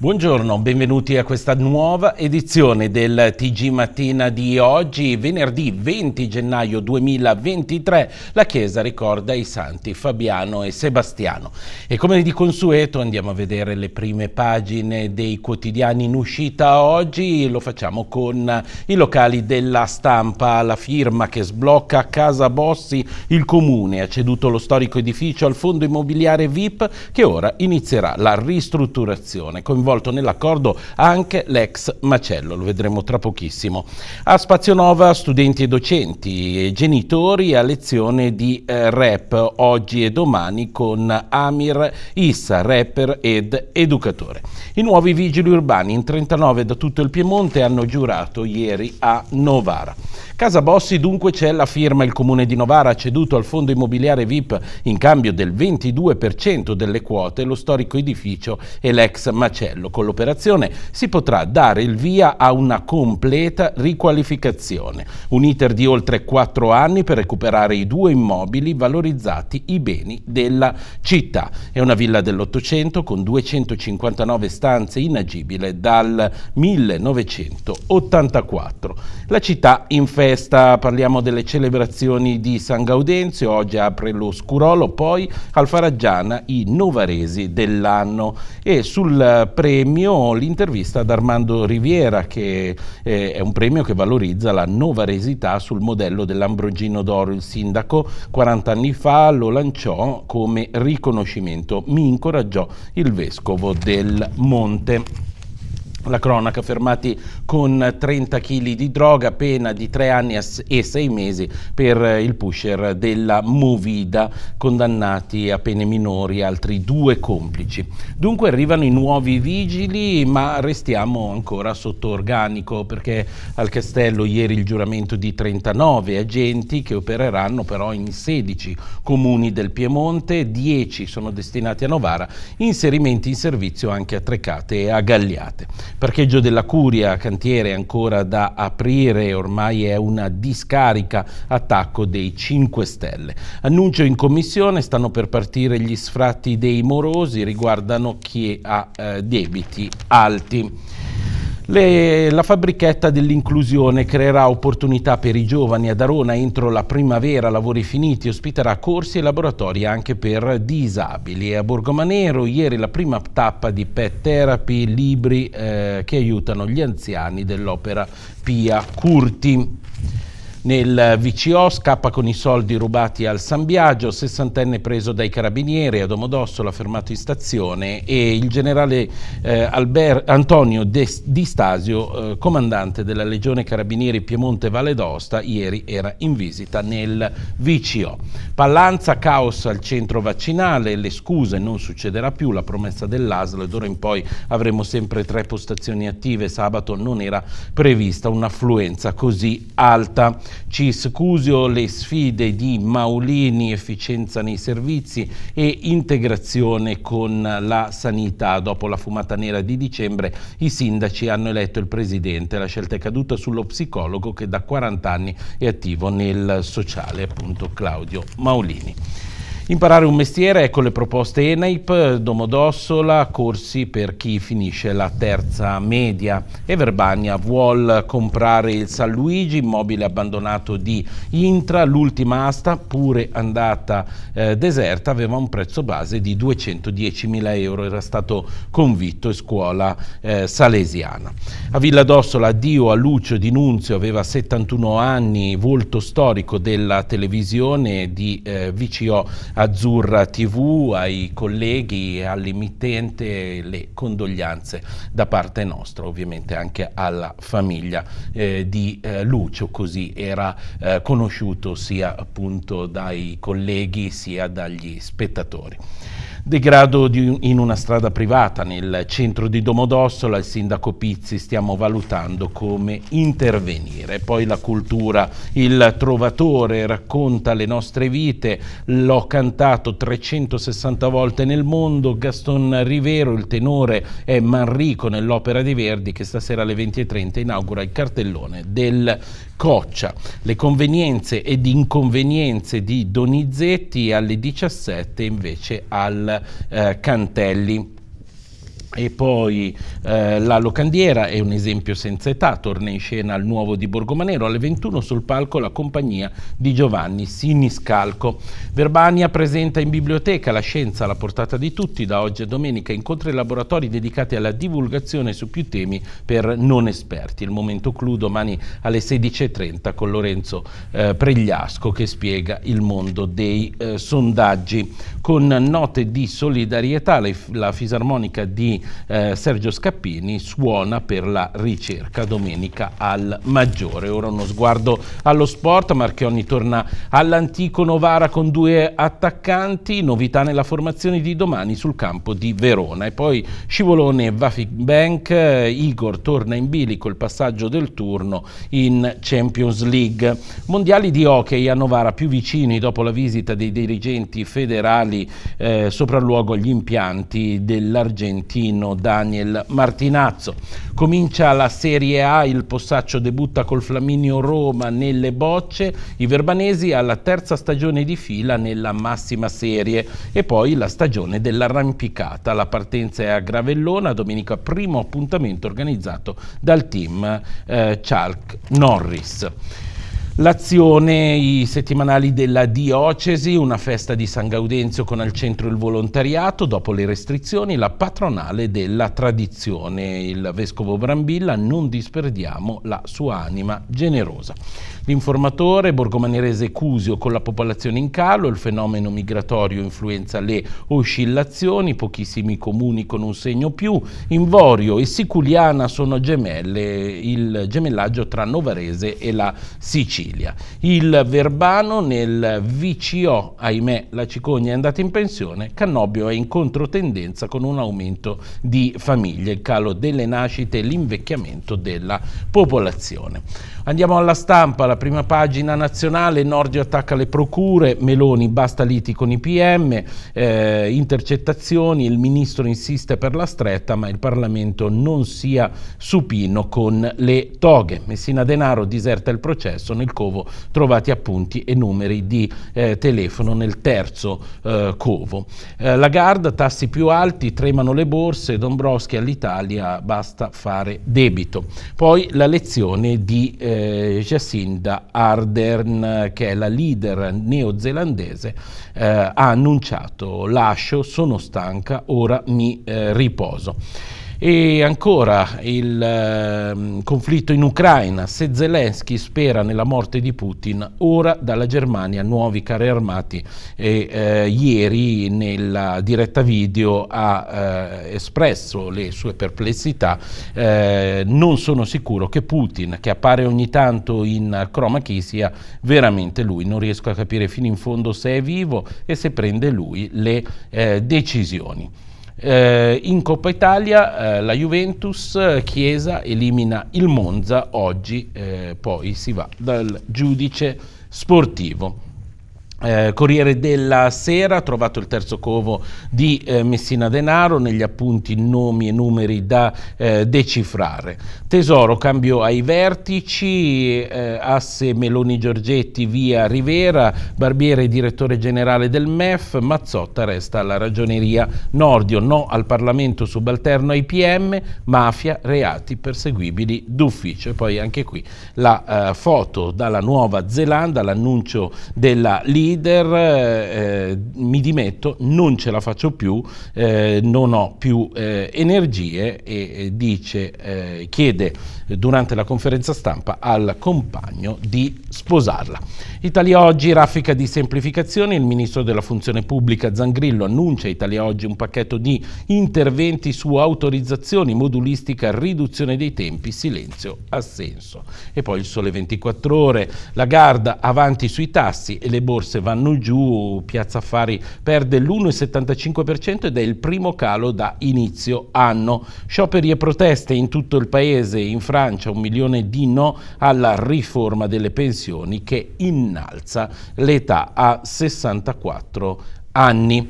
Buongiorno, benvenuti a questa nuova edizione del TG Mattina di oggi, venerdì 20 gennaio 2023. La Chiesa ricorda i santi Fabiano e Sebastiano. E come di consueto andiamo a vedere le prime pagine dei quotidiani in uscita oggi. Lo facciamo con i locali della stampa, la firma che sblocca Casa Bossi, il comune ha ceduto lo storico edificio al fondo immobiliare VIP che ora inizierà la ristrutturazione. Coinvolge coinvolto nell'accordo anche l'ex Macello, lo vedremo tra pochissimo. A Spazio Nova studenti e docenti e genitori a lezione di eh, rap oggi e domani con Amir Issa, rapper ed educatore. I nuovi vigili urbani in 39 da tutto il Piemonte hanno giurato ieri a Novara. Casa Bossi dunque c'è la firma, il comune di Novara ha ceduto al fondo immobiliare VIP in cambio del 22% delle quote lo storico edificio e l'ex macello livello. Con l'operazione si potrà dare il via a una completa riqualificazione, un iter di oltre quattro anni per recuperare i due immobili valorizzati i beni della città. È una villa dell'Ottocento con 259 stanze inagibile dal 1984. La città in festa, parliamo delle celebrazioni di San Gaudenzio, oggi apre lo Scurolo, poi al Faraggiana i Novaresi dell'anno e sul pre premio l'intervista ad Armando Riviera, che eh, è un premio che valorizza la novaresità sul modello dell'Ambrogino d'Oro. Il sindaco 40 anni fa lo lanciò come riconoscimento. Mi incoraggiò il vescovo del Monte la cronaca, fermati con 30 kg di droga, pena di 3 anni e 6 mesi per il pusher della Movida, condannati a pene minori altri due complici. Dunque arrivano i nuovi vigili, ma restiamo ancora sotto organico, perché al Castello ieri il giuramento di 39 agenti che opereranno però in 16 comuni del Piemonte, 10 sono destinati a Novara, inserimenti in servizio anche a Trecate e a Galliate. Parcheggio della Curia, cantiere ancora da aprire, ormai è una discarica attacco dei 5 Stelle. Annuncio in commissione, stanno per partire gli sfratti dei morosi, riguardano chi ha eh, debiti alti. Le, la fabbrichetta dell'inclusione creerà opportunità per i giovani ad Arona entro la primavera, lavori finiti, ospiterà corsi e laboratori anche per disabili. E A Borgomanero ieri la prima tappa di pet therapy, libri eh, che aiutano gli anziani dell'opera Pia Curti. Nel VCO scappa con i soldi rubati al San Biagio, sessantenne preso dai carabinieri a Domodossola, fermato in stazione e il generale eh, Albert, Antonio De, Di Stasio, eh, comandante della Legione Carabinieri Piemonte Valle d'Aosta, ieri era in visita nel VCO. Pallanza, caos al centro vaccinale, le scuse non succederà più, la promessa dell'ASL d'ora in poi avremo sempre tre postazioni attive, sabato non era prevista un'affluenza così alta. Ci scusio le sfide di Maulini, efficienza nei servizi e integrazione con la sanità. Dopo la fumata nera di dicembre i sindaci hanno eletto il presidente. La scelta è caduta sullo psicologo che da 40 anni è attivo nel sociale, appunto Claudio Maulini. Imparare un mestiere, ecco le proposte ENAIP, Domodossola, corsi per chi finisce la terza media e Verbagna vuol comprare il San Luigi, immobile abbandonato di Intra, l'ultima asta pure andata eh, deserta aveva un prezzo base di 210.000 euro, era stato convitto in scuola eh, salesiana. A Villa Dossola addio a Lucio Di Nunzio, aveva 71 anni, volto storico della televisione di eh, VCO Azzurra TV, ai colleghi, e all'emittente le condoglianze da parte nostra, ovviamente anche alla famiglia eh, di eh, Lucio, così era eh, conosciuto sia appunto dai colleghi sia dagli spettatori. Degrado di, in una strada privata nel centro di Domodossola, il sindaco Pizzi stiamo valutando come intervenire. Poi la cultura, il trovatore racconta le nostre vite, l'ho cantato 360 volte nel mondo, Gaston Rivero, il tenore è Manrico nell'opera di Verdi che stasera alle 20.30 inaugura il cartellone del Coccia. Le convenienze ed inconvenienze di Donizetti alle 17 invece al del eh, Cantelli. E poi eh, La Locandiera è un esempio senza età, torna in scena al Nuovo di Borgomanero, alle 21 sul palco la compagnia di Giovanni Siniscalco. Verbania presenta in biblioteca la scienza alla portata di tutti, da oggi a domenica incontri e laboratori dedicati alla divulgazione su più temi per non esperti. Il momento clou domani alle 16.30 con Lorenzo eh, Pregliasco che spiega il mondo dei eh, sondaggi. Con note di solidarietà la Fisarmonica di eh, Sergio Scappini suona per la ricerca domenica al Maggiore. Ora uno sguardo allo sport, Marchionni torna all'antico Novara con due attaccanti, novità nella formazione di domani sul campo di Verona. E poi Scivolone Vafic Bank, eh, Igor torna in bilico il passaggio del turno in Champions League. Mondiali di hockey a Novara più vicini dopo la visita dei dirigenti federali eh, sopralluogo agli impianti dell'Argentina argentino Daniel Martinazzo. Comincia la Serie A, il Possaccio debutta col Flaminio Roma nelle bocce, i verbanesi alla terza stagione di fila nella massima serie e poi la stagione dell'arrampicata. La partenza è a Gravellona, domenica primo appuntamento organizzato dal team eh, Chalk Norris. L'azione, i settimanali della Diocesi, una festa di San Gaudenzio con al centro il volontariato, dopo le restrizioni la patronale della tradizione. Il Vescovo Brambilla, non disperdiamo la sua anima generosa. L'informatore borgomanerese Cusio con la popolazione in calo, il fenomeno migratorio influenza le oscillazioni, pochissimi comuni con un segno più, Invorio e Siculiana sono gemelle, il gemellaggio tra Novarese e la Sicilia. Sicilia. Il Verbano nel VCO, ahimè la cicogna è andata in pensione, Cannobio è in controtendenza con un aumento di famiglie, il calo delle nascite e l'invecchiamento della popolazione. Andiamo alla stampa, la prima pagina nazionale, Nordio attacca le procure, Meloni basta liti con i PM, eh, intercettazioni, il ministro insiste per la stretta ma il Parlamento non sia supino con le toghe. Messina Denaro diserta il processo nel del covo trovate appunti e numeri di eh, telefono nel terzo eh, covo. Eh, Lagarde, tassi più alti, tremano le borse, Dombrovski all'Italia, basta fare debito. Poi la lezione di eh, Jacinda Ardern, che è la leader neozelandese, eh, ha annunciato lascio, sono stanca, ora mi eh, riposo. E ancora il eh, conflitto in Ucraina, se Zelensky spera nella morte di Putin, ora dalla Germania nuovi carri armati e eh, ieri nella diretta video ha eh, espresso le sue perplessità, eh, non sono sicuro che Putin, che appare ogni tanto in chroma sia veramente lui, non riesco a capire fino in fondo se è vivo e se prende lui le eh, decisioni. Eh, in Coppa Italia eh, la Juventus eh, Chiesa elimina il Monza, oggi eh, poi si va dal giudice sportivo. Eh, Corriere della Sera ha trovato il terzo covo di eh, Messina Denaro, negli appunti nomi e numeri da eh, decifrare. Tesoro, cambio ai vertici, eh, asse Meloni Giorgetti via Rivera, Barbiere direttore generale del MEF, Mazzotta resta alla ragioneria Nordio, no al Parlamento subalterno ai PM, mafia, reati perseguibili d'ufficio. E poi anche qui la eh, foto dalla Nuova Zelanda, l'annuncio della Lega leader, eh, eh, mi dimetto, non ce la faccio più, eh, non ho più eh, energie e dice, eh, chiede durante la conferenza stampa al compagno di sposarla. Italia Oggi raffica di semplificazioni, il ministro della funzione pubblica Zangrillo annuncia Italia Oggi un pacchetto di interventi su autorizzazioni, modulistica, riduzione dei tempi, silenzio, assenso. E poi il sole 24 ore, la Garda avanti sui tassi e le borse vanno giù, Piazza Affari perde l'1,75% ed è il primo calo da inizio anno. Scioperi e proteste in tutto il paese, in Francia un milione di no alla riforma delle pensioni che innalza l'età a 64 anni.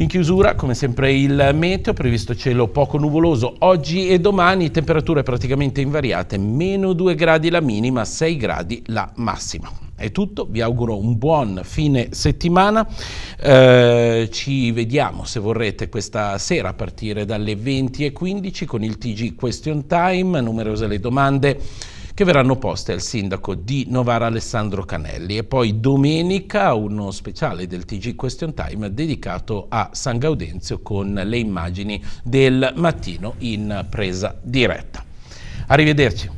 In chiusura, come sempre, il meteo, previsto cielo poco nuvoloso. Oggi e domani temperature praticamente invariate, meno 2 gradi la minima, 6 gradi la massima. È tutto, vi auguro un buon fine settimana, eh, ci vediamo se vorrete questa sera a partire dalle 20.15 con il TG Question Time, numerose le domande che verranno poste al sindaco di Novara Alessandro Canelli e poi domenica uno speciale del TG Question Time dedicato a San Gaudenzio con le immagini del mattino in presa diretta. Arrivederci.